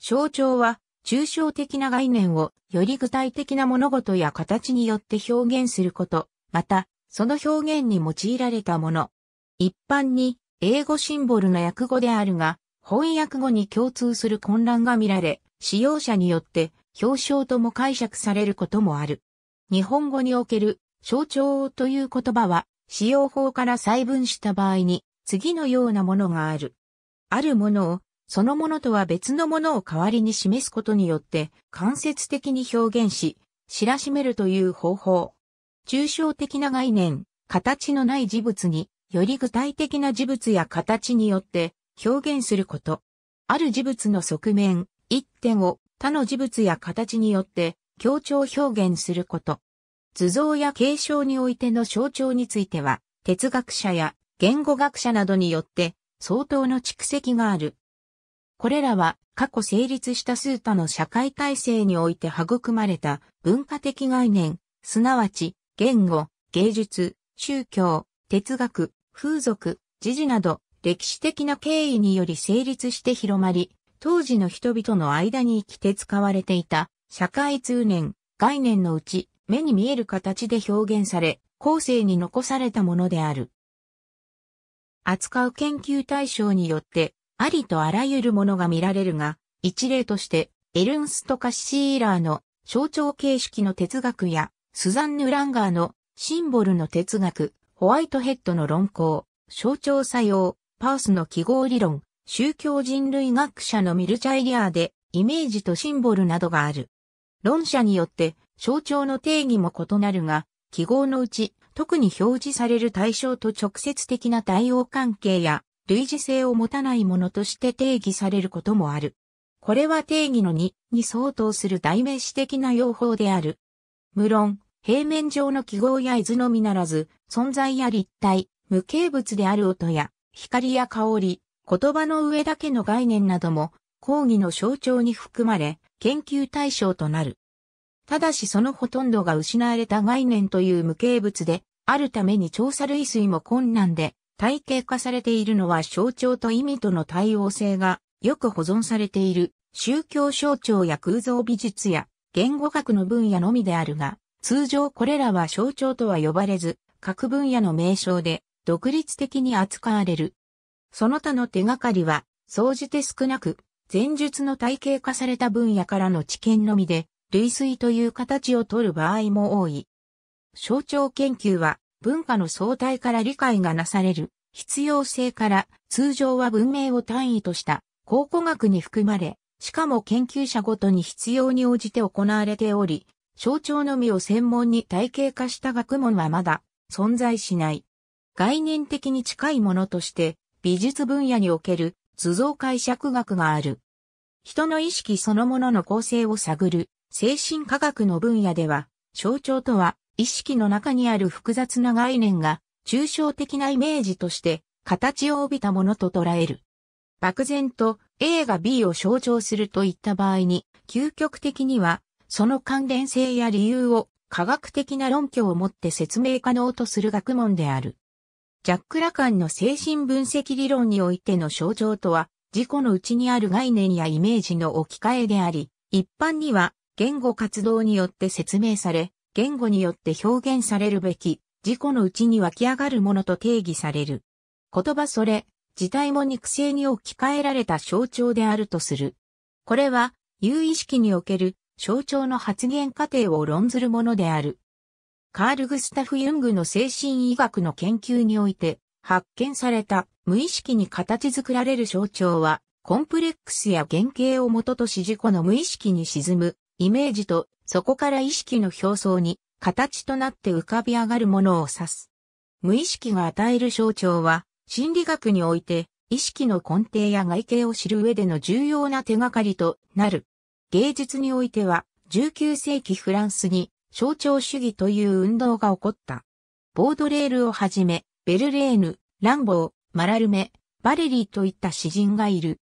象徴は、抽象的な概念をより具体的な物事や形によって表現すること、また、その表現に用いられたもの。一般に、英語シンボルの訳語であるが、翻訳語に共通する混乱が見られ、使用者によって表彰とも解釈されることもある。日本語における象徴という言葉は、使用法から細分した場合に、次のようなものがある。あるものをそのものとは別のものを代わりに示すことによって間接的に表現し、知らしめるという方法。抽象的な概念、形のない事物により具体的な事物や形によって表現すること。ある事物の側面、一点を他の事物や形によって強調表現すること。図像や継承においての象徴については、哲学者や言語学者などによって相当の蓄積がある。これらは過去成立したスータの社会体制において育まれた文化的概念、すなわち言語、芸術、宗教、哲学、風俗、時事など歴史的な経緯により成立して広まり、当時の人々の間に生きて使われていた社会通念、概念のうち目に見える形で表現され、後世に残されたものである。扱う研究対象によってありとあらゆるものが見られるが、一例として、エルンスト・カッシーラーの象徴形式の哲学や、スザンヌ・ランガーのシンボルの哲学、ホワイトヘッドの論考、象徴作用、パースの記号理論、宗教人類学者のミルチャイリアーで、イメージとシンボルなどがある。論者によって、象徴の定義も異なるが、記号のうち、特に表示される対象と直接的な対応関係や、類似性を持たないものとして定義されることもある。これは定義の2に相当する代名詞的な用法である。無論、平面上の記号や図のみならず、存在や立体、無形物である音や、光や香り、言葉の上だけの概念なども、講義の象徴に含まれ、研究対象となる。ただしそのほとんどが失われた概念という無形物で、あるために調査類推も困難で、体系化されているのは象徴と意味との対応性がよく保存されている宗教象徴や空像美術や言語学の分野のみであるが、通常これらは象徴とは呼ばれず、各分野の名称で独立的に扱われる。その他の手がかりは、総じて少なく、前述の体系化された分野からの知見のみで、類推という形をとる場合も多い。象徴研究は、文化の相対から理解がなされる必要性から通常は文明を単位とした考古学に含まれ、しかも研究者ごとに必要に応じて行われており、象徴のみを専門に体系化した学問はまだ存在しない。概念的に近いものとして、美術分野における図像解釈学がある。人の意識そのものの構成を探る精神科学の分野では、象徴とは意識の中にある複雑な概念が、抽象的なイメージとして、形を帯びたものと捉える。漠然と A が B を象徴するといった場合に、究極的には、その関連性や理由を科学的な論拠をもって説明可能とする学問である。ジャック・ラカンの精神分析理論においての象徴とは、自己の内にある概念やイメージの置き換えであり、一般には言語活動によって説明され、言語によって表現されるべき、自己のうちに湧き上がるものと定義される。言葉それ、自体も肉声に置き換えられた象徴であるとする。これは、有意識における象徴の発言過程を論ずるものである。カール・グスタフ・ユングの精神医学の研究において、発見された無意識に形作られる象徴は、コンプレックスや原型を元とし事故の無意識に沈むイメージとそこから意識の表層に形となって浮かび上がるものを指す。無意識が与える象徴は、心理学において、意識の根底や外形を知る上での重要な手がかりとなる。芸術においては、19世紀フランスに象徴主義という運動が起こった。ボードレールをはじめ、ベルレーヌ、ランボー、マラルメ、バレリーといった詩人がいる。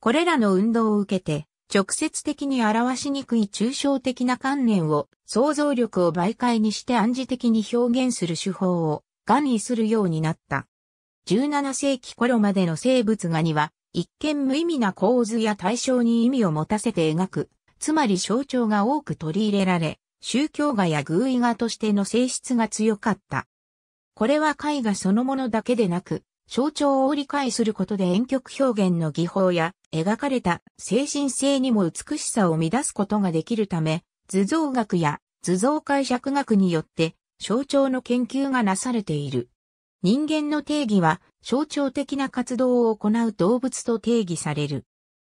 これらの運動を受けて、直接的に表しにくい抽象的な観念を想像力を媒介にして暗示的に表現する手法を含意するようになった。17世紀頃までの生物画には、一見無意味な構図や対象に意味を持たせて描く、つまり象徴が多く取り入れられ、宗教画や偶意画としての性質が強かった。これは絵画そのものだけでなく、象徴を理解することで遠曲表現の技法や描かれた精神性にも美しさを乱すことができるため、図像学や図像解釈学によって象徴の研究がなされている。人間の定義は象徴的な活動を行う動物と定義される。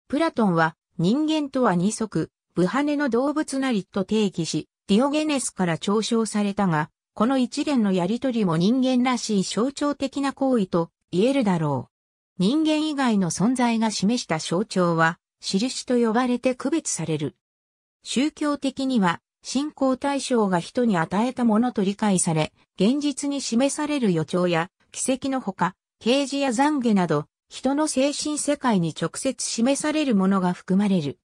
プラトンは人間とは二足、ブハネの動物なりと定義し、ディオゲネスから嘲笑されたが、この一連のやりとりも人間らしい象徴的な行為と言えるだろう。人間以外の存在が示した象徴は、印と呼ばれて区別される。宗教的には、信仰対象が人に与えたものと理解され、現実に示される予兆や、奇跡のほか、啓示や懺悔など、人の精神世界に直接示されるものが含まれる。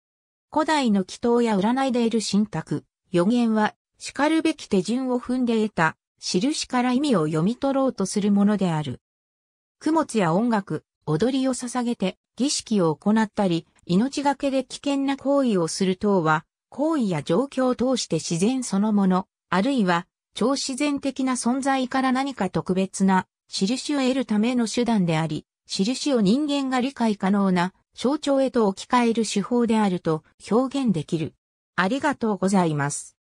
古代の祈祷や占いで得る信託、予言は、叱るべき手順を踏んで得た、印から意味を読み取ろうとするものである。供物や音楽、踊りを捧げて儀式を行ったり、命がけで危険な行為をする等は、行為や状況を通して自然そのもの、あるいは超自然的な存在から何か特別な印を得るための手段であり、印を人間が理解可能な象徴へと置き換える手法であると表現できる。ありがとうございます。